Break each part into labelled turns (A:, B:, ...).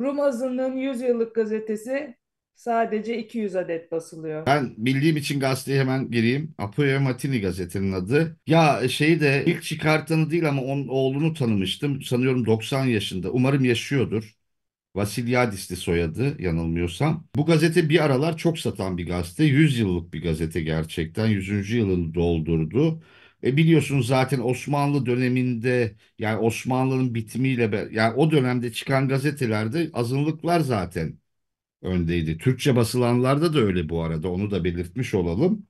A: Rum azının 100 yıllık gazetesi sadece 200 adet basılıyor. Ben bildiğim için gazeteye hemen gireyim. Apuya Matini gazetenin adı. Ya e, şeyi de ilk çıkartanı değil ama onun oğlunu tanımıştım. Sanıyorum 90 yaşında. Umarım yaşıyordur. Vasilyadis'ti soyadı yanılmıyorsam. Bu gazete bir aralar çok satan bir gazete. 100 yıllık bir gazete gerçekten. 100. yılını doldurdu. E biliyorsunuz zaten Osmanlı döneminde yani Osmanlı'nın bitimiyle yani o dönemde çıkan gazetelerde azınlıklar zaten öndeydi. Türkçe basılanlarda da öyle bu arada onu da belirtmiş olalım.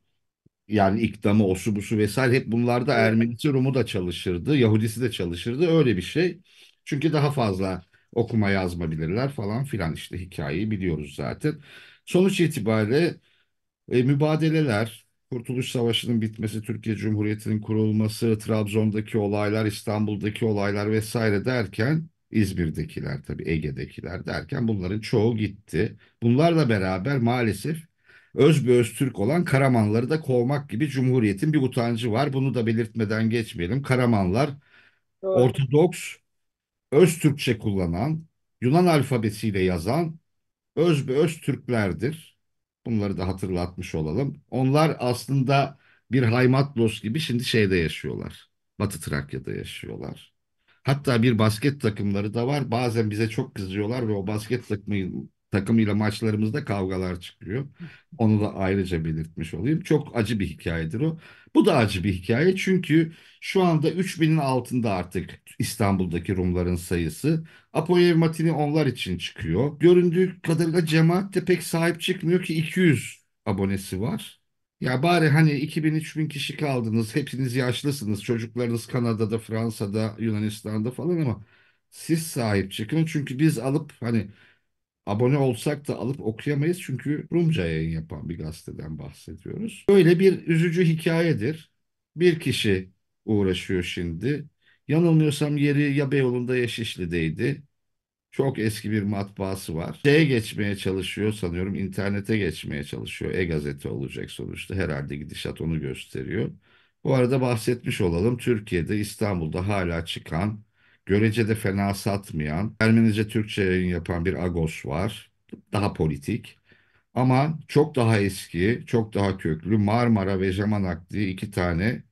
A: Yani İkdamı, Osubusu vesaire hep bunlarda Ermenisi Rum'u da çalışırdı, Yahudisi de çalışırdı öyle bir şey. Çünkü daha fazla okuma yazma bilirler falan filan işte hikayeyi biliyoruz zaten. Sonuç itibariyle e, mübadeleler, Kurtuluş Savaşı'nın bitmesi, Türkiye Cumhuriyeti'nin kurulması, Trabzon'daki olaylar, İstanbul'daki olaylar vesaire derken İzmir'dekiler tabii Ege'dekiler derken bunların çoğu gitti. Bunlarla beraber maalesef özbe öz Türk olan Karamanları da kovmak gibi Cumhuriyet'in bir utancı var. Bunu da belirtmeden geçmeyelim. Karamanlar Doğru. Ortodoks, öz Türkçe kullanan, Yunan alfabesiyle yazan özbe öz Türklerdir. Bunları da hatırlatmış olalım. Onlar aslında bir Haymatlos gibi şimdi şeyde yaşıyorlar. Batı Trakya'da yaşıyorlar. Hatta bir basket takımları da var. Bazen bize çok kızıyorlar ve o basket takımı takımıyla maçlarımızda kavgalar çıkıyor. Onu da ayrıca belirtmiş olayım. Çok acı bir hikayedir o. Bu da acı bir hikaye çünkü şu anda 3000'in altında artık İstanbul'daki Rumların sayısı. Apo Yevmatini onlar için çıkıyor. Göründüğü kadarıyla cemaat de pek sahip çıkmıyor ki 200 abonesi var. Ya bari hani 2000-3000 kişi kaldınız, hepiniz yaşlısınız, çocuklarınız Kanada'da, Fransa'da, Yunanistan'da falan ama siz sahip çıkın. Çünkü biz alıp hani abone olsak da alıp okuyamayız çünkü Rumca yayın yapan bir gazeteden bahsediyoruz. Böyle bir üzücü hikayedir. Bir kişi uğraşıyor şimdi. Yanılmıyorsam yeri ya Beyoğlu'nda ya Şişli'deydi. Çok eski bir matbaası var. Şeye geçmeye çalışıyor sanıyorum İnternete geçmeye çalışıyor. E-gazete olacak sonuçta herhalde gidişat onu gösteriyor. Bu arada bahsetmiş olalım Türkiye'de İstanbul'da hala çıkan Görece de fena satmayan, Ermenice Türkçe yayın yapan bir Agos var. Daha politik. Ama çok daha eski, çok daha köklü Marmara ve Jamanak diye iki tane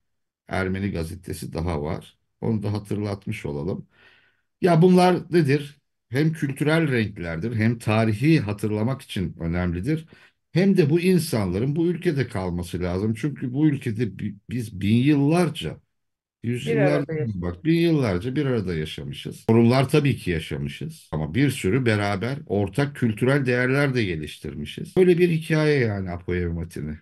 A: Ermeni gazetesi daha var. Onu da hatırlatmış olalım. Ya bunlar nedir? Hem kültürel renklerdir, hem tarihi hatırlamak için önemlidir. Hem de bu insanların bu ülkede kalması lazım. Çünkü bu ülkede biz bin yıllarca Yüzyıllarca bir bak bin yıllarca bir arada yaşamışız. Sorunlar tabii ki yaşamışız ama bir sürü beraber ortak kültürel değerler de geliştirmişiz. Böyle bir hikaye yani Apoyev Matini.